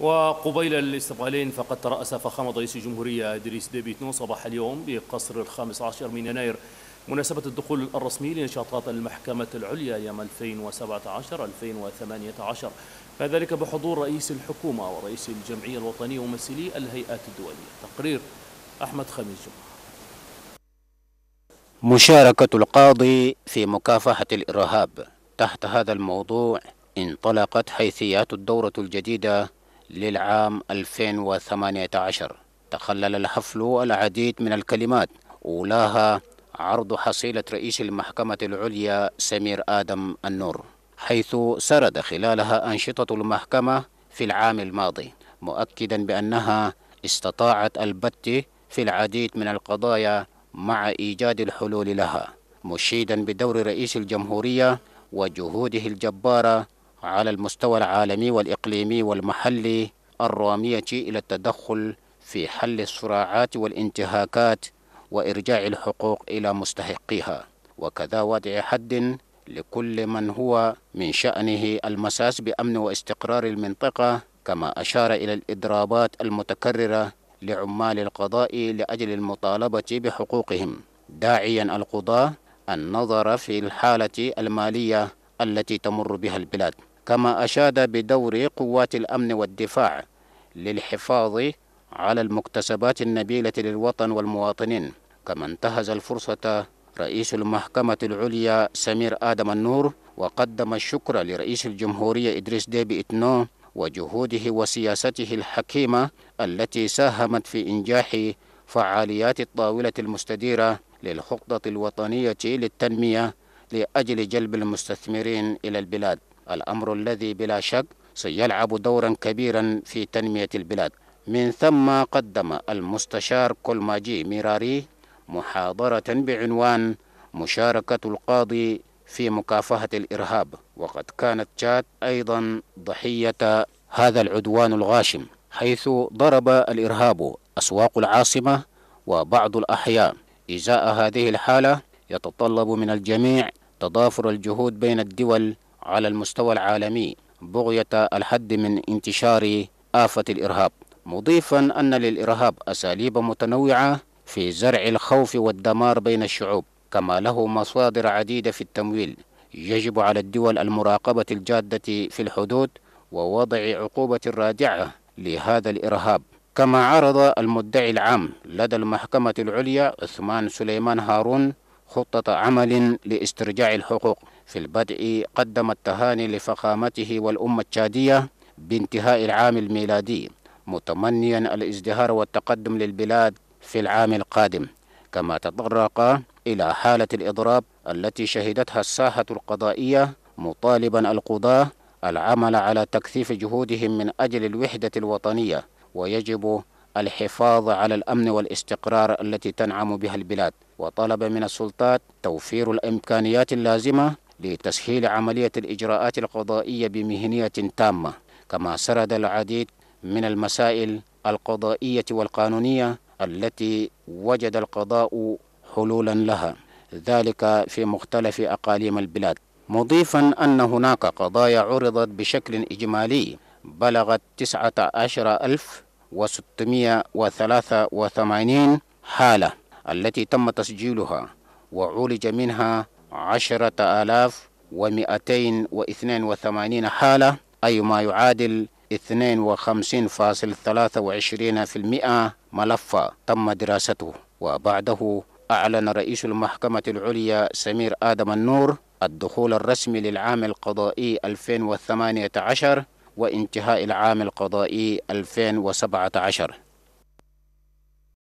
وقبيل الاستقالين فقد ترأس فخامة رئيس الجمهورية إدريس ديبيتنو صباح اليوم بقصر الخامس عشر من يناير مناسبة الدخول الرسمي لنشاطات المحكمة العليا يوم 2017 2017-2018 فذلك بحضور رئيس الحكومة ورئيس الجمعية الوطنية وممثلي الهيئات الدولية تقرير أحمد خميس مشاركة القاضي في مكافحة الإرهاب تحت هذا الموضوع انطلقت حيثيات الدورة الجديدة للعام 2018 تخلل الحفل العديد من الكلمات أولاها عرض حصيلة رئيس المحكمة العليا سمير آدم النور حيث سرد خلالها أنشطة المحكمة في العام الماضي مؤكدا بأنها استطاعت البت في العديد من القضايا مع إيجاد الحلول لها مشيدا بدور رئيس الجمهورية وجهوده الجبارة على المستوى العالمي والإقليمي والمحلي الرامية إلى التدخل في حل الصراعات والانتهاكات وإرجاع الحقوق إلى مستحقيها وكذا وضع حد لكل من هو من شأنه المساس بأمن واستقرار المنطقة كما أشار إلى الإضرابات المتكررة لعمال القضاء لأجل المطالبة بحقوقهم داعيا القضاة النظر في الحالة المالية التي تمر بها البلاد كما أشاد بدور قوات الأمن والدفاع للحفاظ على المكتسبات النبيلة للوطن والمواطنين كما انتهز الفرصة رئيس المحكمة العليا سمير آدم النور وقدم الشكر لرئيس الجمهورية إدريس ديبي إتنو وجهوده وسياسته الحكيمة التي ساهمت في إنجاح فعاليات الطاولة المستديرة للخطة الوطنية للتنمية لأجل جلب المستثمرين إلى البلاد الأمر الذي بلا شك سيلعب دورا كبيرا في تنمية البلاد من ثم قدم المستشار كولماجي ميراري محاضرة بعنوان مشاركة القاضي في مكافحة الإرهاب وقد كانت تشاد أيضا ضحية هذا العدوان الغاشم حيث ضرب الإرهاب أسواق العاصمة وبعض الأحياء إزاء هذه الحالة يتطلب من الجميع تضافر الجهود بين الدول على المستوى العالمي بغية الحد من انتشار آفة الإرهاب مضيفا أن للإرهاب أساليب متنوعة في زرع الخوف والدمار بين الشعوب كما له مصادر عديدة في التمويل يجب على الدول المراقبة الجادة في الحدود ووضع عقوبة رادعة لهذا الإرهاب كما عرض المدعي العام لدى المحكمة العليا عثمان سليمان هارون خطة عمل لاسترجاع الحقوق في البدء قدم التهاني لفخامته والأمة التشادية بانتهاء العام الميلادي متمنيا الازدهار والتقدم للبلاد في العام القادم كما تطرق إلى حالة الإضراب التي شهدتها الساحة القضائية مطالبا القضاة العمل على تكثيف جهودهم من أجل الوحدة الوطنية ويجب الحفاظ على الأمن والاستقرار التي تنعم بها البلاد وطلب من السلطات توفير الإمكانيات اللازمة لتسهيل عملية الإجراءات القضائية بمهنية تامة كما سرد العديد من المسائل القضائية والقانونية التي وجد القضاء حلولا لها ذلك في مختلف أقاليم البلاد مضيفا أن هناك قضايا عرضت بشكل إجمالي بلغت 19683 حالة التي تم تسجيلها وعولج منها عشرة آلاف ومئتين واثنين وثمانين حالة أي ما يعادل 52.23% ملف تم دراسته وبعده أعلن رئيس المحكمة العليا سمير آدم النور الدخول الرسمي للعام القضائي 2018 وانتهاء العام القضائي 2017